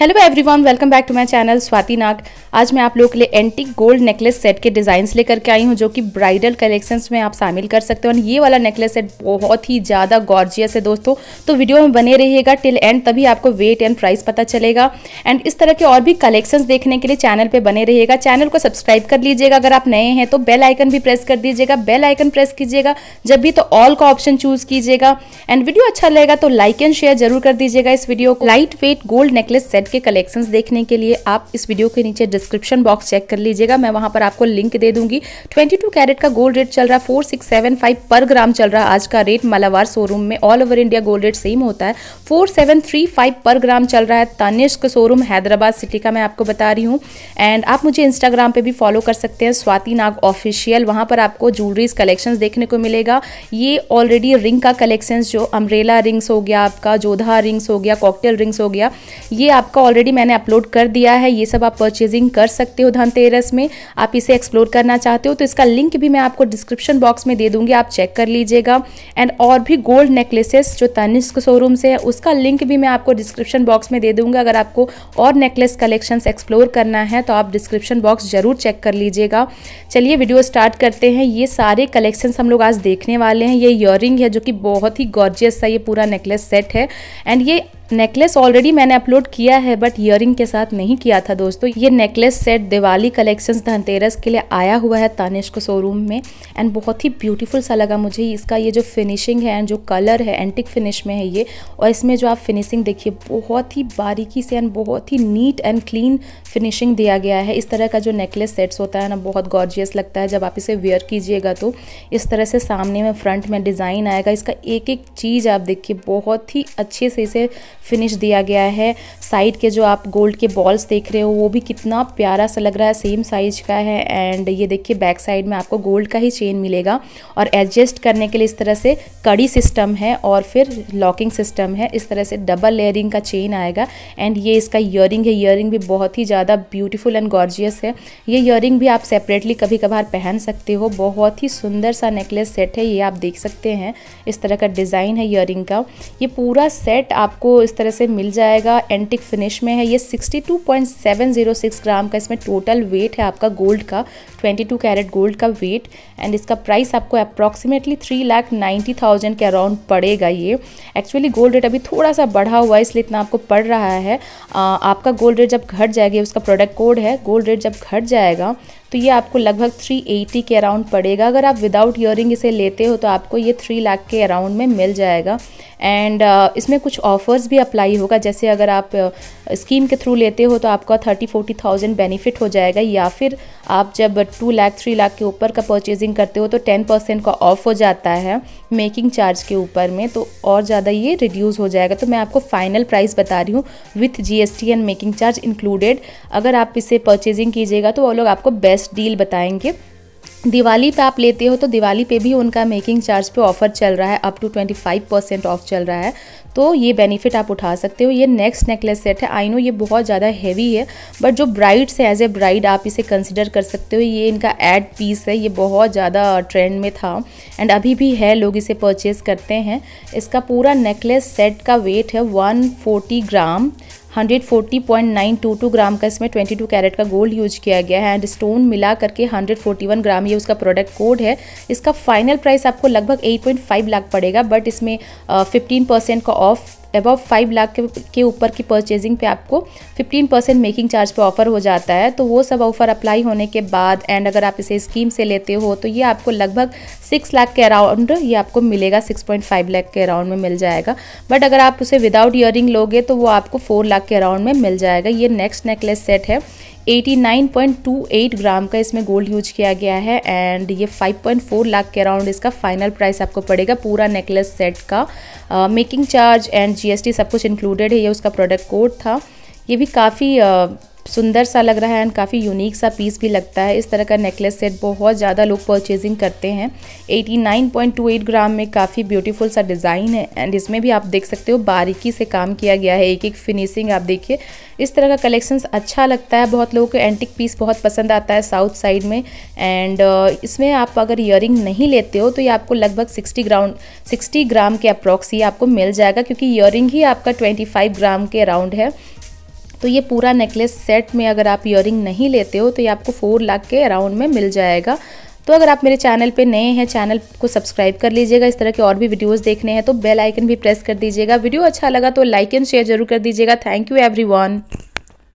hello everyone welcome back to my channel Swati Nag आज मैं आप लोगों के लिए एंटिक गोल्ड नेकलेस सेट के डिज़ाइंस लेकर के आई हूँ जो कि ब्राइडल कलेक्शंस में आप शामिल कर सकते हो और ये वाला नेकलेस सेट बहुत ही ज़्यादा गॉर्जियस है दोस्तों तो वीडियो में बने रहिएगा टिल एंड तभी आपको वेट एंड प्राइस पता चलेगा एंड इस तरह के और भी कलेक्शन देखने के लिए चैनल पर बने रहिएगा चैनल को सब्सक्राइब कर लीजिएगा अगर आप नए हैं तो बेल आइकन भी प्रेस कर दीजिएगा बेल आइकन प्रेस कीजिएगा जब भी तो ऑल का ऑप्शन चूज़ कीजिएगा एंड वीडियो अच्छा लगेगा तो लाइक एंड शेयर जरूर कर दीजिएगा इस वीडियो को light weight gold necklace set set के कलेक्शंस देखने के लिए आप इस वीडियो के नीचे डिस्क्रिप्शन बॉक्स चेक कर लीजिएगा मैं वहां पर आपको लिंक दे दूंगी 22 कैरेट का गोल्ड रेट चल रहा है 4675 पर ग्राम चल रहा है आज का रेट मलावार शोरूम में all over India gold rate same होता है 4735 पर ग्राम चल रहा है तनिष्क शोरूम हैदराबाद सिटी का मैं आपको बता रही हूँ एंड आप मुझे इंस्टाग्राम पर भी फॉलो कर सकते हैं स्वाति नाग ऑफिशियल वहाँ पर आपको ज्वेलरीज कलेक्शन देखने को मिलेगा ये ऑलरेडी रिंग का कलेक्शन जो अम्ब्रेला रिंग्स हो गया आपका जोधा रिंग्स हो गया कॉकटेल रिंग्स हो गया ये आपका इसका ऑलरेडी मैंने अपलोड कर दिया है ये सब आप परचेजिंग कर सकते हो धनतेरस में आप इसे एक्सप्लोर करना चाहते हो तो इसका लिंक भी मैं आपको डिस्क्रिप्शन बॉक्स में दे दूंगी आप चेक कर लीजिएगा एंड और भी गोल्ड नेकलेसेस जो तनिष्क शोरूम से है उसका लिंक भी मैं आपको डिस्क्रिप्शन बॉक्स में दे दूंगा अगर आपको और नेकलेस कलेक्शन एक्सप्लोर करना है तो आप डिस्क्रिप्शन बॉक्स ज़रूर चेक कर लीजिएगा चलिए वीडियो स्टार्ट करते हैं ये सारे कलेक्शन हम लोग आज देखने वाले हैं ये इयर है जो कि बहुत ही गॉर्जियस सा ये पूरा नेकलेस सेट है एंड ये नेकलेस ऑलरेडी मैंने अपलोड किया है बट इयर के साथ नहीं किया था दोस्तों ये necklace set Diwali collections Dhanteras के लिए आया हुआ है तानिश को शोरूम में एंड बहुत ही ब्यूटीफुल सा लगा मुझे इसका ये जो फिनिशिंग है एंड जो कलर है एंटिक फिनिश में है ये और इसमें जो आप फिनिशिंग देखिए बहुत ही बारीकी से एंड बहुत ही नीट एंड क्लीन फिनिशिंग दिया गया है इस तरह का जो नेकलेस सेट्स होता है ना बहुत गॉर्जियस लगता है जब आप इसे वेयर कीजिएगा तो इस तरह से सामने में फ्रंट में डिज़ाइन आएगा इसका एक एक चीज़ आप देखिए बहुत ही अच्छे से इसे फिनिश दिया गया है साइड के जो आप गोल्ड के बॉल्स देख रहे हो वो भी कितना प्यारा सा लग रहा है सेम साइज का है एंड ये देखिए बैक साइड में आपको गोल्ड का ही चेन मिलेगा और एडजस्ट करने के लिए इस तरह से कड़ी सिस्टम है और फिर लॉकिंग सिस्टम है इस तरह से डबल लेयरिंग का चेन आएगा एंड ये इसका ईयर है ईयर भी बहुत ही ज़्यादा ब्यूटीफुल एंड गॉर्जियस है ये ईयर भी आप सेपरेटली कभी कभार पहन सकते हो बहुत ही सुंदर सा नेकलेस सेट है ये आप देख सकते हैं इस तरह का डिज़ाइन है ईयर का ये पूरा सेट आपको इस तरह से मिल जाएगा एंटिक फिनिश में है ये 62.706 ग्राम का इसमें टोटल वेट है आपका गोल्ड का 22 कैरेट गोल्ड का वेट एंड इसका प्राइस आपको approximately three lakh ninety thousand के अराउंड पड़ेगा ये एक्चुअली गोल्ड रेट अभी थोड़ा सा बढ़ा हुआ है इसलिए इतना आपको पड़ रहा है आ, आपका गोल्ड रेट जब घट जाएगा उसका प्रोडक्ट कोड है गोल्ड रेट जब घट जाएगा तो ये आपको लगभग 380 के अराउंड पड़ेगा अगर आप विदाउट ईयरिंग इसे लेते हो तो आपको ये 3 लाख के अराउंड में मिल जाएगा एंड uh, इसमें कुछ ऑफ़र्स भी अप्लाई होगा जैसे अगर आप स्कीम uh, के थ्रू लेते हो तो आपका थर्टी फोर्टी थाउजेंड बेनिफिट हो जाएगा या फिर आप जब टू लाख थ्री लाख के ऊपर का परचेजिंग करते हो तो टेन परसेंट का ऑफ हो जाता है मेकिंग चार्ज के ऊपर में तो और ज़्यादा ये रिड्यूस हो जाएगा तो मैं आपको फाइनल प्राइस बता रही हूँ with GST and making charge included अगर आप इसे परचेजिंग कीजिएगा तो वो लोग आपको बेस्ट डील बताएंगे दिवाली पे आप लेते हो तो दिवाली पे भी उनका मेकिंग चार्ज पे ऑफ़र चल रहा है अप टू 25 परसेंट ऑफ चल रहा है तो ये बेनिफिट आप उठा सकते हो ये नेक्स्ट नेकलेस सेट है आई नो ये बहुत ज़्यादा हैवी है बट जो ब्राइड्स है एज ए ब्राइड आप इसे कंसिडर कर सकते हो ये इनका एड पीस है ये बहुत ज़्यादा ट्रेंड में था एंड अभी भी है लोग इसे परचेज़ करते हैं इसका पूरा नेकलेस सेट का वेट है वन ग्राम 140.922 ग्राम का इसमें 22 कैरेट का गोल्ड यूज किया गया है एंड स्टोन मिला करके 141 ग्राम ये उसका प्रोडक्ट कोड है इसका फाइनल प्राइस आपको लगभग 8.5 लाख पड़ेगा बट इसमें फिफ्टीन परसेंट का ऑफ अबव फाइव लाख के ऊपर की परचेजिंग पे आपको फिफ्टीन परसेंट मेकिंग चार्ज पे ऑफ़र हो जाता है तो वो सब ऑफ़र अप्लाई होने के बाद एंड अगर आप इसे स्कीम से लेते हो तो ये आपको लगभग सिक्स लाख के अराउंड ये आपको मिलेगा सिक्स पॉइंट फाइव लाख के अराउंड में मिल जाएगा बट अगर आप उसे विदाउट ईयरिंग लोगे तो वो आपको फोर लाख के अराउंड में मिल जाएगा ये नेक्स्ट नेकलेस सेट है 89.28 ग्राम का इसमें गोल्ड यूज किया गया है एंड ये 5.4 लाख के अराउंड इसका फाइनल प्राइस आपको पड़ेगा पूरा नेकलेस सेट का मेकिंग चार्ज एंड जीएसटी सब कुछ इंक्लूडेड है ये उसका प्रोडक्ट कोड था ये भी काफ़ी सुंदर सा लग रहा है एंड काफ़ी यूनिक सा पीस भी लगता है इस तरह का नेकलेस सेट बहुत ज़्यादा लोग परचेजिंग करते हैं 89.28 ग्राम में काफ़ी ब्यूटीफुल सा डिज़ाइन है एंड इसमें भी आप देख सकते हो बारीकी से काम किया गया है एक एक फिनिशिंग आप देखिए इस तरह का कलेक्शंस अच्छा लगता है बहुत लोगों को एंटिक पीस बहुत पसंद आता है साउथ साइड में एंड uh, इसमें आप अगर इयर नहीं लेते हो तो ये आपको लगभग सिक्सटी ग्राउंड सिक्सटी ग्राम के अप्रॉक्स आपको मिल जाएगा क्योंकि इयर ही आपका ट्वेंटी ग्राम के अराउंड है तो ये पूरा नेकलेस सेट में अगर आप इयर नहीं लेते हो तो ये आपको फोर लाख के अराउंड में मिल जाएगा तो अगर आप मेरे चैनल पे नए हैं चैनल को सब्सक्राइब कर लीजिएगा इस तरह के और भी वीडियोस देखने हैं तो बेल आइकन भी प्रेस कर दीजिएगा वीडियो अच्छा लगा तो लाइक एंड शेयर जरूर कर दीजिएगा थैंक यू एवरीवन